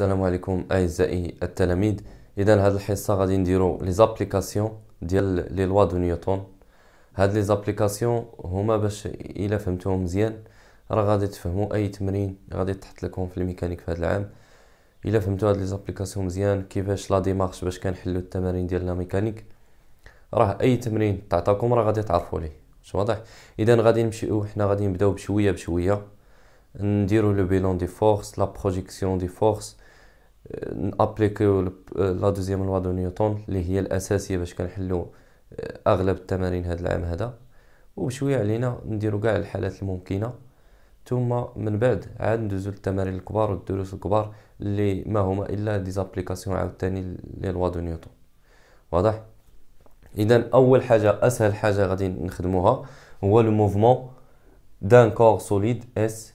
السلام عليكم اعزائي التلاميذ اذا هاد الحصه غادي نديرو لي زابليكاسيون ديال لي لوا دو نيوتن هاد لي زابليكاسيون هما باش الا فهمتوهم مزيان راه غادي تفهموا اي تمرين غادي تحط لكم في الميكانيك في هاد العام الا فهمتوا هاد لي زابليكاسيون مزيان كيفاش لا ديمارش باش كنحلوا التمارين ديال لا ميكانيك راه اي تمرين تعطاكم راه غادي تعرفوا ليه واش واضح اذا غادي نمشيو حنا غادي نبداو بشويه بشويه نديرو لو بيلون دي فورس لا بروجيكسيون دي فورس نابليكيو لا دوزيام لوا دو نيوتن اللي هي الاساسيه باش كنحلو آه، اغلب التمارين هذا العام هذا وبشويه علينا نديرو كاع الحالات الممكنه ثم من بعد عاد ندوزو للتمارين الكبار والدروس الكبار اللي ما هما الا دي زابليكاسيون عاوتاني لي لوا دو نيوتن واضح اذا اول حاجه اسهل حاجه غادي نخدموها هو لو موفمون دان كور سوليد اس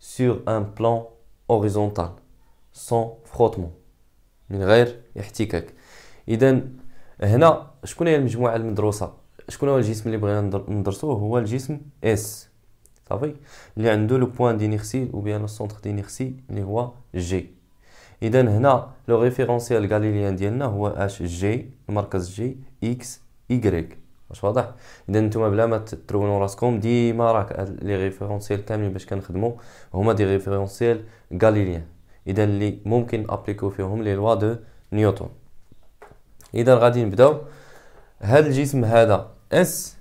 سور ان بلان هوريزونتال سون فروتمون من غير احتكاك اذا هنا شكون هي المجموعه المدروسه شكون هو الجسم اللي بغينا ندرسوه هو الجسم اس صافي اللي عنده لو بوين دينيرسي او بيان لو سونتر دينيرسي اللي هو جي اذا هنا لو ريفيرونسيال غاليليان ديالنا هو اش جي المركز جي اكس ايغريك واش واضح اذا نتوما بلا ما تترونوا راسكم ديما راك لي ريفيرونسيال كاملين باش كنخدموا هما دي ريفيرونسيال غاليليان اذا اللي ممكن ابليكو فيهم لي لوا دو نيوتن اذا غادي نبداو هذا الجسم هذا اس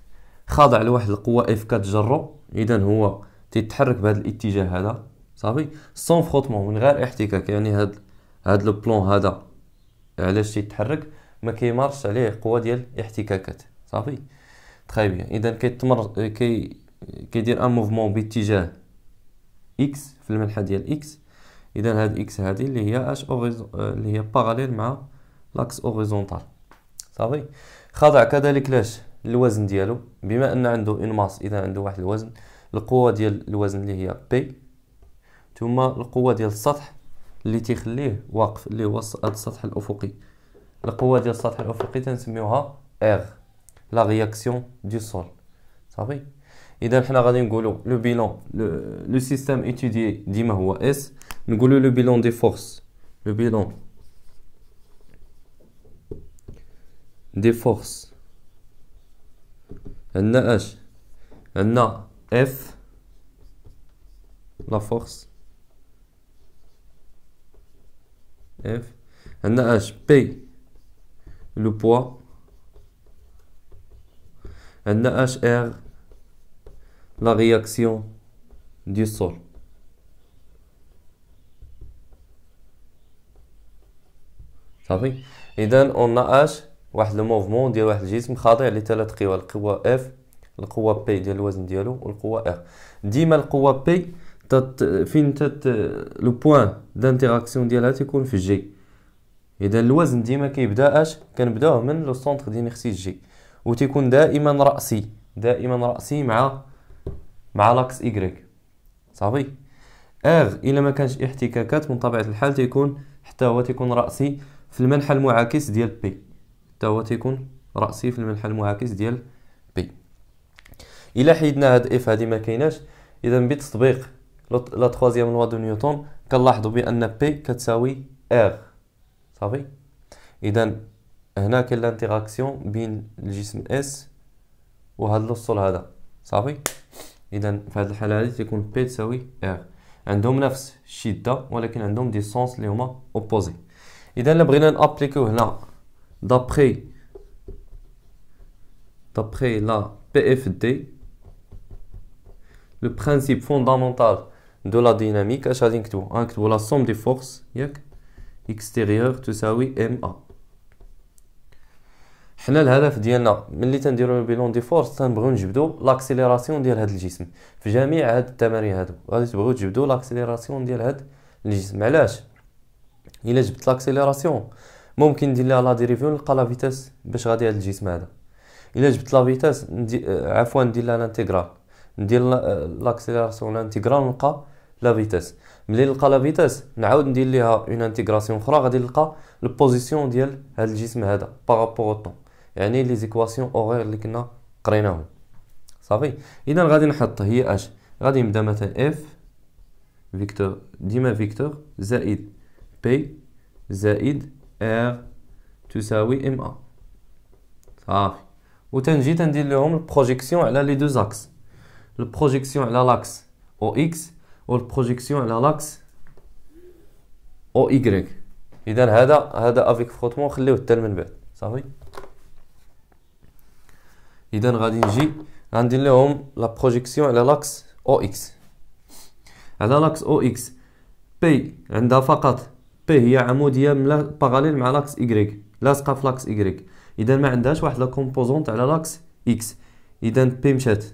خاضع لواحد القوه اف كتجرو اذا هو تيتحرك بهذا الاتجاه هذا صافي سون فروتمون من غير احتكاك يعني هاد هاد لو بلون هذا علاش تيتحرك ما كيمارش عليه قوه ديال الاحتكاكات صافي تخي بيان اذا كيتمر كي كيدير ان موفمون باتجاه اكس في المنحة ديال اكس اذا هاد اكس هادي اللي هي اش أوريزون آه، اللي هي باراليل مع لاكس اوريزونتال صافي خاضع كذلك لاش الوزن ديالو بما ان عنده ان ماس اذا عنده واحد الوزن القوه ديال الوزن اللي هي بي ثم القوه ديال السطح اللي تيخليه واقف اللي هو السطح الافقي القوه ديال السطح الافقي تنسميوها اغ لا رياكسيون دو سول صافي اذا حنا غادي نقولوا لو بيلون لو سيستيم ايتيدي ديما هو اس Nous le bilan des forces. Le bilan des forces. Un H. F. La force. F. Un Le poids. Un HR. La réaction du sol. صافي اذا اون اش واحد موفمون ديال واحد الجسم خاضع لثلاث قوى القوه اف القوه بي ديال الوزن ديالو والقوه ار ديما القوه بي تت فين تت لو بوين دانتيراكسيون ديالها تيكون في جي اذا الوزن ديما كيبدا اش كنبداوه من لو سونتر دينيرسيس جي وتيكون دائما راسي دائما راسي مع مع لاكس اي صافي اغ الا ما كانش احتكاكات من طبيعه الحال تيكون حتى هو تيكون راسي في المنحى المعاكس ديال بي حتى هو تيكون راسي في المنحى المعاكس ديال بي الا حيدنا هاد اف هادي ما كايناش اذا بتطبيق لا ترويزيام لوا دو نيوتن كنلاحظوا بان بي كتساوي ار صافي اذا هنا كاين لانتيراكسيون بين الجسم اس وهاد الاسطول هذا صافي اذا في هذه الحاله هذه تيكون بي تساوي ار عندهم نفس الشده ولكن عندهم دي سونس اللي هما اوبوزي اذا بغينا نابليكو هنا دابخي دابخي لا بي اف دي لو برينسيپ فوندامونتال دو لا ديناميك اش غادي نكتبو غنكتبو لا سوم دي فورس ياك اكستيريور تساوي ام ا حنا الهدف ديالنا ملي تنديرو بيلون دي فورس تنبغيو نجبدو لاكسيليراسيون ديال هاد الجسم في جميع هاد التمارين هادو غادي تبغيو تجبدو لاكسيليراسيون ديال هاد الجسم علاش الا جبت لاكسيليراسيون ممكن ندير لها لا ديريفيو نلقى لا فيتاس باش غادي هاد الجسم هذا الا جبت لا آه، فيتاس عفوا ندير لها لانتيغرال ندير لاكسيليراسيون آه، لانتيغرال نلقى لا فيتاس ملي نلقى لا فيتاس نعاود ندير ليها اون انتيغراسيون اخرى غادي نلقى البوزيسيون ديال هاد الجسم هذا بارابور او طون يعني لي زيكواسيون اوغير اللي كنا قريناهم صافي اذا غادي نحط هي اش غادي نبدا مثلا اف فيكتور ديما فيكتور زائد بي زائد ار تساوي ام ا صافي وتنجي تندير لهم البروجيكسيون على لي دو زاكس البروجيكسيون على لاكس او اكس والبروجيكسيون على لاكس او ايغريك اذا هذا هذا افيك فروتمون خليوه حتى من بعد صافي اذا غادي نجي غندير لهم لا بروجيكسيون على لاكس او اكس على لاكس او اكس بي عندها فقط بي هي عموديه باراليل مع لاكس إيكغيك لاصقه في لاكس إيكغيك اذا ما عندهاش واحد لا كومبوزونت على لاكس اكس اذا بي مشات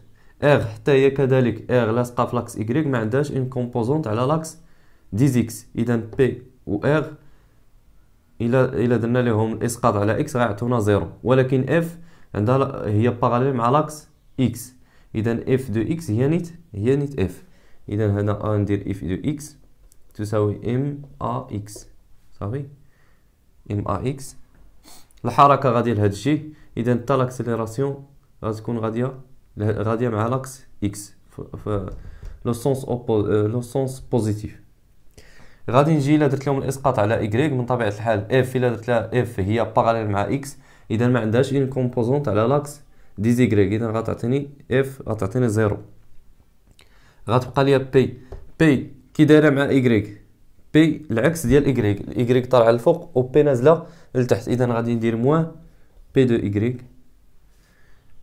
اغ حتى هي كذلك اغ لاصقه في لاكس إيكغيك ما عندهاش ان كومبوزونت على لاكس ديز اكس اذا بي و اغ الى الى درنا لهم الاسقاط على اكس غيعطونا زيرو ولكن اف عندها هي باراليل مع لاكس اكس اذا اف دو اكس هي نيت هي نيت اف اذا هنا غندير اف دو اكس تساوي ام ا اكس صافي ام ا اكس الحركه غاديه لهاد الشيء اذا حتى لاكسيليراسيون غتكون غاديه غاديه مع لاكس اكس في لو سونس لو سونس بوزيتيف غادي نجي الا درت لهم الاسقاط على ايكغيك من طبيعه الحال اف الا درت لها اف هي باراليل مع اكس اذا ما عندهاش اون كومبوزونت على لاكس ديزيكريك اذا غتعطيني اف غتعطيني زيرو غتبقى ليا بي بي كي دايره مع ايكغيك بي العكس ديال ايكغيك الايكغيك طالعه للفوق و بي نازله لتحت اذا غادي ندير موان بي دو ايكغيك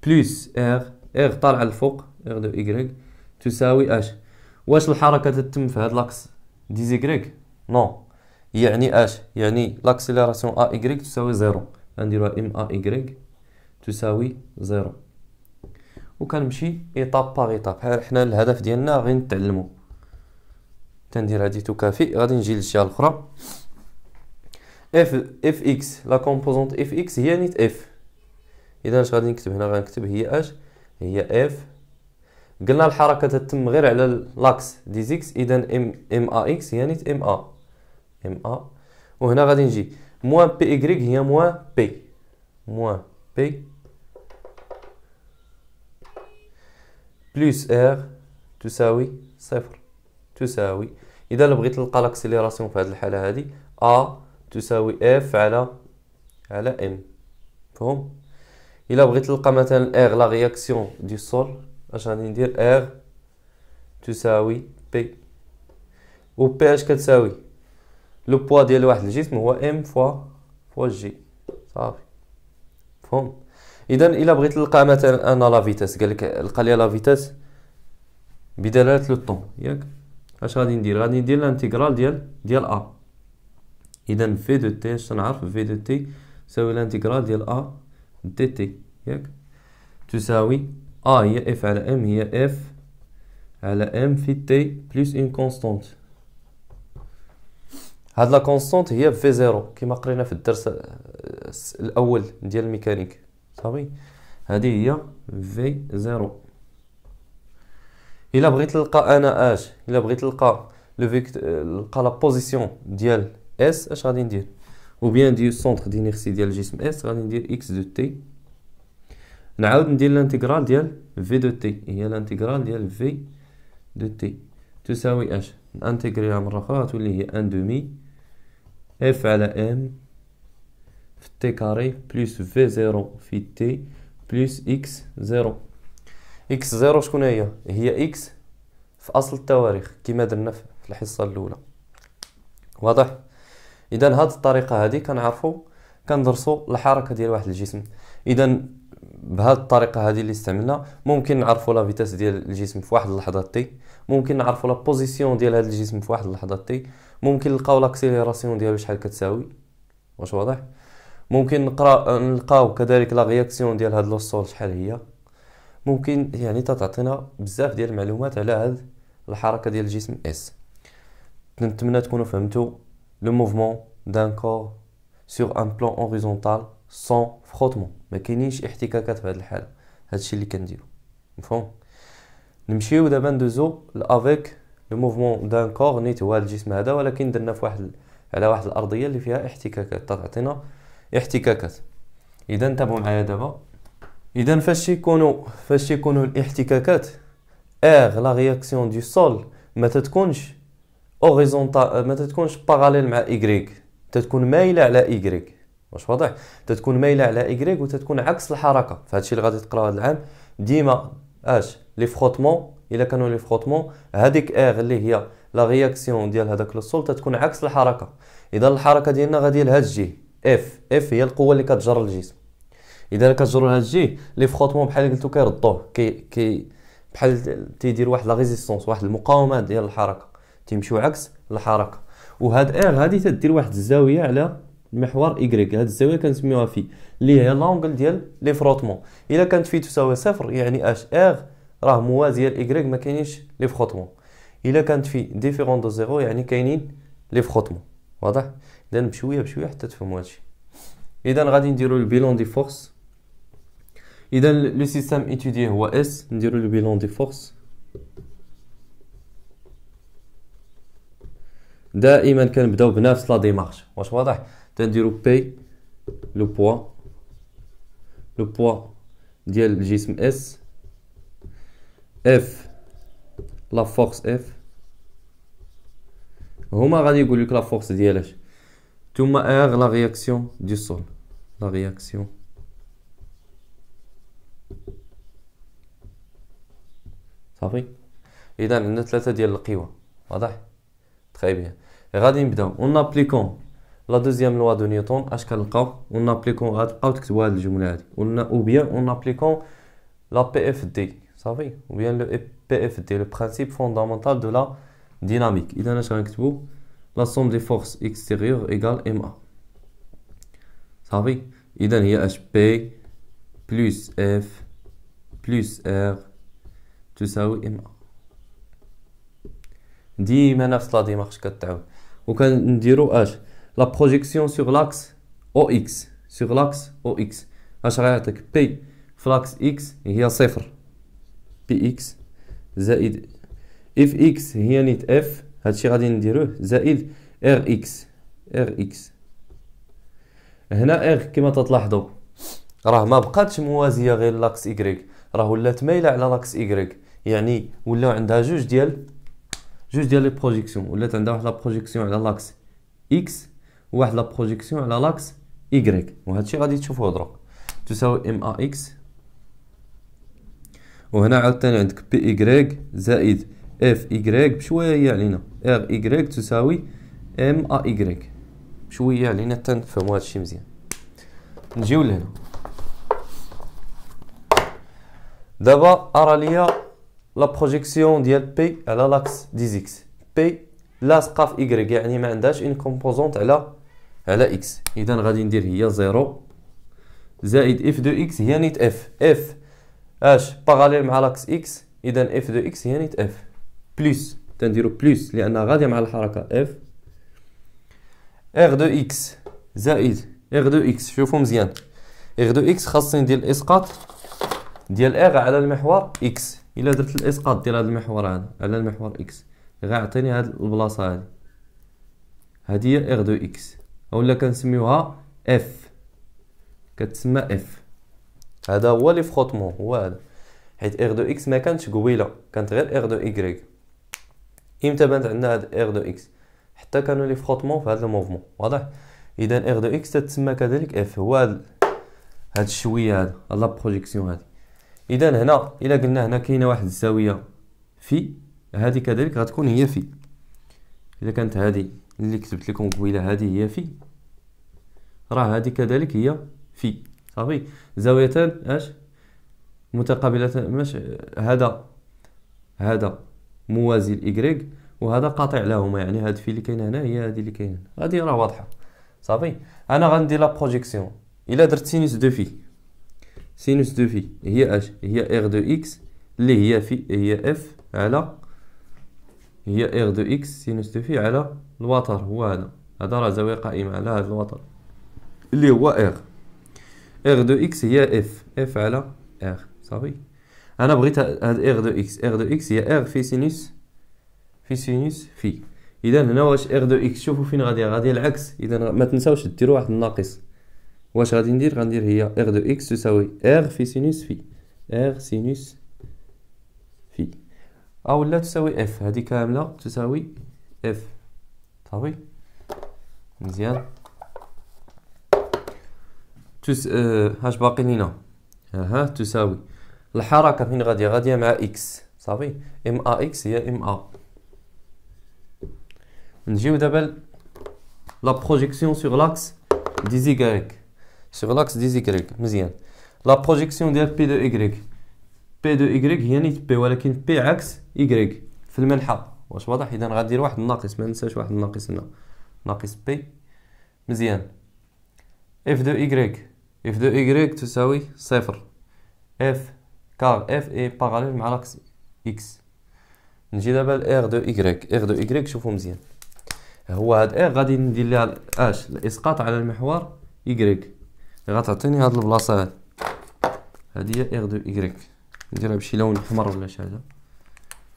بلس ار ار طالعه للفوق ار دو ايكغيك تساوي اش واش الحركه تتم في هاد لاكس ديزيكغيك نو يعني اش يعني لاكسيليراسيون ا ايكغيك تساوي زيرو غنديروها ام ا ايكغيك تساوي زيرو وكنمشي ايطاب باغ ايطاب حنا الهدف ديالنا غير نتعلمو تندير هادي تكافئ غادي نجي للجهه الاخرى اف اف اكس لا كومبوزونت اف اكس هي نيت اف اذا اش غادي نكتب هنا غنكتب هي اش هي اف قلنا الحركه تتم غير على لاكس دي زيكس اذا ام ام ا اكس هي نيت ام ا ام ا وهنا غادي نجي موان بي ايكغيك هي موان بي موان بي بلس ار تساوي صفر تساوي اذا بغيت نلقى لاكسيليراسيون في هذه الحاله هذه ا تساوي اف على على ام مفهوم الا بغيت نلقى مثلا ار لا رياكسيون دي سول اش غادي ندير ار تساوي بي و بي اش كتساوي لو بوا ديال واحد الجسم هو ام فوا فوا جي صافي مفهوم اذا الا بغيت نلقى مثلا انا لا فيتاس قال لك لقى لي لا فيتاس بدلاله لو طون ياك اش غادي ندير غادي ندير الانتيغرال ديال ديال ا اذا في دو تي اش تنعرف في دو تي تساوي الانتيغرال ديال ا دي تي ياك تساوي ا هي اف على ام هي اف على ام في تي بلس اون كونستانت هاد لا كونستانت هي في زيرو كما قرينا في الدرس آه، الاول ديال الميكانيك صافي هذه هي في زيرو الا بغيت نلقى انا اش الا بغيت نلقى لو فيكت نلقى لا بوزيسيون ديال اس اش غادي ندير او بيان ديال سونتر دينيرسي ديال الجسم اس غادي ندير اكس دو تي نعاود ندير الانتغرال ديال في دو تي هي الانتغرال ديال في دو تي تساوي اش نانتغريها مره اخرى تولي هي ان دومي اف على ام في تي كاري بلس في زيرو في تي بلس اكس زيرو اكس زيرو شكون هي هي اكس في اصل التواريخ كما درنا في الحصه الاولى واضح اذا هاد الطريقه هادي كنعرفوا كندرسوا الحركه ديال واحد الجسم اذا بهاد الطريقه هادي اللي استعملنا ممكن نعرفوا لا فيتاس ديال الجسم في واحد اللحظه تي ممكن نعرفوا لا بوزيسيون ديال هاد الجسم في واحد اللحظه تي ممكن نلقاو لاكسيليراسيون ديالو شحال كتساوي واش واضح ممكن نقرا نلقاو كذلك لا رياكسيون ديال هاد لوسول شحال هي ممكن يعني تعطينا بزاف ديال المعلومات على هاد الحركه ديال الجسم اس نتمنى تكونوا فهمتوا لو موفمون دان كور سور ان بلان اوريزونتال سون فروتمون ما كاينينش احتكاكات في هذه الحاله هادشي اللي كنديرو مفهوم نمشيو دابا ندوزو لافيك لو موفمون دان كور نيت هو الجسم هذا ولكن درنا في واحد على واحد الارضيه اللي فيها احتكاكات تعطينا احتكاكات اذا تابعوا معايا دابا اذا فاش يكونوا فاش يكونوا الاحتكاكات اغ لا رياكسيون دو سول ما تتكونش اوريزونتال ما تتكونش باراليل مع ايغريك تتكون مايله على ايغريك واش واضح تتكون مايله على ايغريك وتتكون عكس الحركه فهادشي اللي غادي تقراو هذا العام ديما اش لي فروتمون الا كانوا لي فروتمون هذيك اغ اللي هي لا رياكسيون ديال هذاك السول تتكون عكس الحركه اذا الحركه ديالنا غادي لهاد الجهه اف اف هي القوه اللي كتجر الجسم اذا كتجرو لهاد الجي لي فخوتمون بحال قلتو كيردوه كي كي بحال تيدير واحد لا ريزيستونس واحد المقاومه ديال الحركه تيمشيو عكس الحركه وهاد ار هادي تدير واحد الزاويه على المحور ايكغيك هاد الزاويه كنسميوها في اللي هي لونغل ديال لي فروتمون الا كانت في تساوي صفر يعني اش ار راه موازيه لايكغيك ما كاينينش لي فروتمون الا كانت في ديفيرون دو زيرو يعني كاينين لي فروتمون واضح اذا بشويه بشويه حتى تفهموا هادشي اذا غادي نديرو البيلون دي فورس اذا لو سيستيم اتيدي هو اس نديرو لو بيلون دي فورس دائما كنبداو بنفس لا ديمارش واش واضح تنديرو بي لو بوا لو بوا ديال الجسم اس اف لا فورس اف هما غادي يقول لك لا فورس ديالاش ثم ار لا رياكسيون دي سول لا رياكسيون صافي اذا عندنا ثلاثه ديال القوى واضح تخي طيب، بيان غادي نبداو اون ابليكون لا دوزيام لوا دو نيوتن اش كنلقاو اون ابليكون غتبقاو تكتبوا هاد الجمله هادي او بيان اون ابليكون لا بي اف دي صافي او بيان لو بي اف دي لو برينسيپ فوندامونتال دو لا ديناميك اذا اش غنكتبو لا سوم دي فورس اكستيريور ايغال ام ا صافي اذا هي اش بي بلس اف بلس ار تساوي ام ديما نفس لا ديمارش كتعاود وكنديرو اش لا بروجيكسيون سوغ لاكس او اكس سوغ لاكس او اكس اش غيعطيك بي في لاكس اكس هي صفر بي اكس زائد اف اكس هي نيت اف هادشي غادي نديروه زائد ار اكس ار اكس هنا ار كما تلاحظوا راه ما بقاتش موازيه غير لاكس ايغريك راه ولات مايله على لاكس ايغريك يعني ولاو عندها جوج ديال جوج ديال لي بروجيكسيون ولات عندها واحد لا بروجيكسيون على لاكس اكس وواحد لا بروجيكسيون على لاكس ايغريك وهذا الشيء غادي تشوفوه دروك تساوي ام ا اكس وهنا عاوتاني عندك بي ايغريك زائد اف ايغريك بشويه علينا ار ايغريك تساوي ام ا ايغريك بشويه علينا تنفهموا هذا الشيء مزيان نجيو لهنا دابا ارى ليا لا بروجيكسيون ديال بي على لاكس اكس بي لاصقه في ايكغيك يعني ما عندهاش ان كومبوزونت على على اكس اذا غادي ندير هي زيرو زائد اف دو اكس هي نيت اف اف اش باراليل مع لاكس اكس اذا اف دو اكس هي نيت اف بلس تنديرو بلس لانها غاديه مع الحركه اف ار دو اكس زائد ار دو اكس شوفوا مزيان ار دو اكس خاصني ندير الاسقاط ديال اغ على المحور اكس الا درت الاسقاط ديال هذا المحور هذا على المحور اكس غيعطيني هاد البلاصه هادي هادي هي اغ دو اكس اولا كنسميوها اف كتسمى اف هذا هو لي فخوتمون هو هذا حيت اغ دو اكس ما كانتش قويله كانت غير اغ دو إكغيك امتى بانت عندنا هاد اغ دو اكس حتى كانوا لي فخوتمون في هذا الموفمون واضح اذا اغ دو اكس تتسمى كذلك اف هو هاد الشويه هادا لا بروجيكسيون هادي اذا هنا الا قلنا هنا كاينه واحد الزاويه في هذه كذلك غتكون هي في اذا كانت هذه اللي كتبت لكم قبيله هذه هي في راه هذه كذلك هي في صافي زاويتان اش متقابلتان مش هذا هذا موازي لايكغيك وهذا قاطع لهما يعني هاد في اللي كاين هنا هي هادي اللي كاين هادي راه واضحه صافي انا غندير لا بروجيكسيون الا درت سينوس دو في سينوس دو في هي اش هي ار دو اكس اللي هي في هي اف على هي ار دو اكس سينوس دو في على الوتر هو هذا هذا راه زاويه قائمه على هذا الوتر اللي هو ار ار دو اكس هي اف اف على ار صافي انا بغيت هاد ار دو اكس ار دو اكس هي ار في سينوس في سينوس في اذا هنا واش ار دو اكس شوفوا فين غادي غادي العكس اذا ما تنساوش ديروا واحد الناقص واش غادي ندير غندير هي ار دو اكس تساوي ار في سينوس في ار سينوس في او لا تساوي اف هذه كامله تساوي اف صافي مزيان تس هاش باقي لينا ها تساوي الحركه فين غاديه غاديه مع اكس صافي ام ا اكس هي ام ا نجيو دابا لا بروجيكسيون سوغ لاكس ديزيغاريك سوغ لاكس ديز إيكغيك مزيان لا بروجيكسيون ديال بي دو إيكغيك بي دو إيكغيك هي نيت بي ولكن بي عكس إيكغيك في المنحة واش واضح إذا غندير واحد الناقص ما ننساش واحد الناقص هنا ناقص بي مزيان اف دو إيكغيك اف دو إيكغيك تساوي صفر اف كار اف اي باراليل مع لاكس اكس نجي دابا لار دو إيكغيك ار دو إيكغيك شوفو مزيان هو هاد ار غادي ندير ليها اش الاسقاط على المحور إكغيك غتعطيني هاد البلاصه هادي هادي هي اغ دو ايكغيك نديرها بشي لون احمر ولا شي حاجه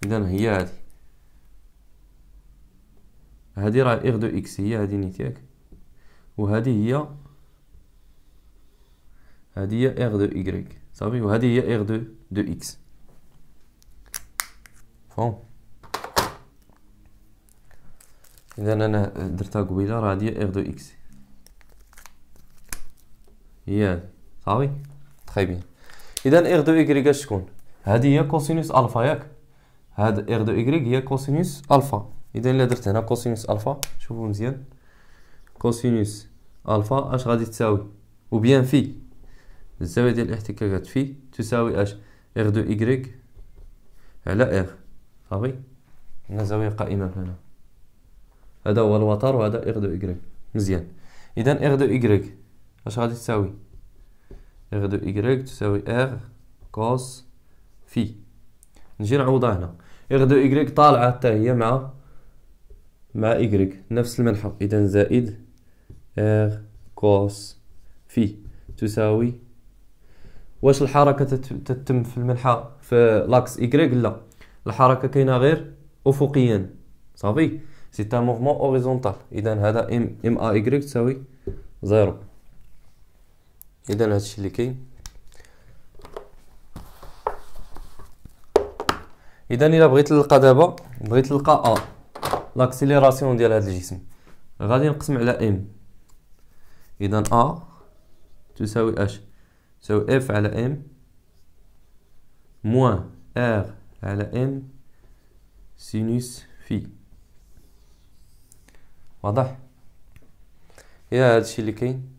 اذا هي هادي هادي راه اغ دو اكس هي هادي نيت و وهادي هي هادي هي اغ دو ايكغيك صافي وهادي هي اغ دو دو اكس فون اذا انا درتها قبيله راه هادي اغ دو اكس ايان صافي تري بيان اذا اغ دو ايكغيك اش تكون هذه هي كوسينوس الفا ياك هاد اغ دو ايكغيك هي كوسينوس الفا اذا الا درت هنا كوسينوس الفا شوفوا مزيان كوسينوس الفا اش غادي تساوي وبيان في الزاويه ديال الاحتكاكات في تساوي اش اغ دو ايكغيك على اغ صافي هنا زاويه قائمه هنا هذا هو الوتر وهذا اغ دو ايكغيك مزيان اذا اغ دو ايكغيك اش غادي تساوي ار دو ايكغيك تساوي ار كوس في نجي نعوضها هنا ار دو ايكغيك طالعه حتى هي مع مع ايكغيك نفس المنحه اذا زائد ار كوس في تساوي واش الحركه تتم في المنحه في لاكس ايكغيك لا الحركه كاينه غير افقيا صافي سي ان موفمون اوريزونتال اذا هذا ام ام ا ايكغيك تساوي زيرو اذا هادشي اللي كاين اذا الا بغيت نلقى دابا بغيت نلقى ا لاكسيليراسيون ديال هذا الجسم غادي نقسم على ام اذا ا تساوي اش تساوي اف على ام موان ار على ام سينوس في واضح يا هادشي اللي كاين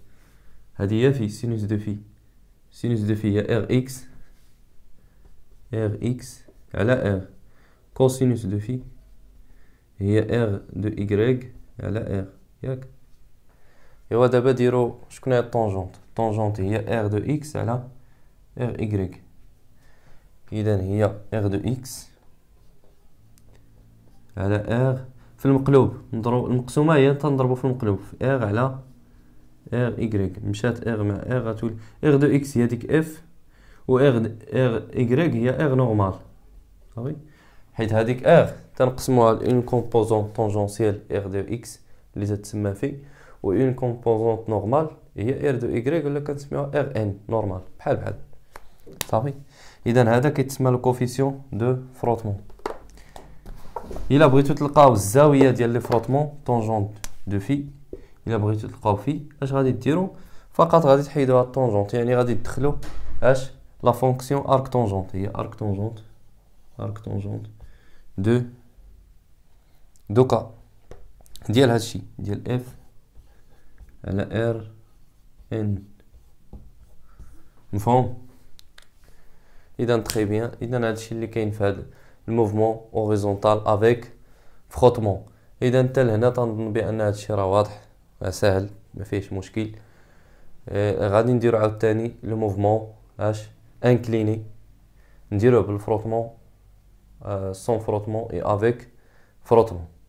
هذه هي في سينوس دو في سينوس دو في هي ار اكس ار اكس على ار كوسينوس دو في هي ار دو ايغريك على ار ياك ايوا دابا ديرو شكون هي الطونجونت الطونجونت هي ار دو اكس على ار ايغريك اذا هي ار دو اكس على ار في المقلوب نضرب المقسومه هي تنضربو في المقلوب ار على ار ايغريك مشات ار مع ار غتولي ار دو اكس هي ديك اف و ار ار هي ار نورمال صافي حيت هذيك ار تنقسموها لون كومبوزون طونجونسيال ار دو اكس اللي تتسمى في و اون كومبوزونت نورمال هي ار دو ايغريك ولا كنسميوها ار ان نورمال بحال بحال صافي اذا هذا كيتسمى الكوفيسيون دو فروتمون الا بغيتو تلقاو الزاويه ديال لي فروتمون طونجونت دو في الا بغيتو تلقاو فيه اش غادي ديروا فقط غادي تحيدوا هاد الطونجونت يعني غادي تدخلوا اش لا فونكسيون ارك طونجونت هي ارك طونجونت ارك طونجونت دو دوكا ديال هادشي ديال اف على ار ان مفهوم اذا تري بيان اذا هادشي اللي كاين في هاد الموفمون اوريزونتال افيك فروتمون اذا حتى لهنا تنظن بان هادشي راه واضح سهل ما فيهش مشكل آه غادي نديرو عاوتاني لو موفمون اش انكليني نديروه بالفروتمون آه سون فروتمون اي افيك فروتمون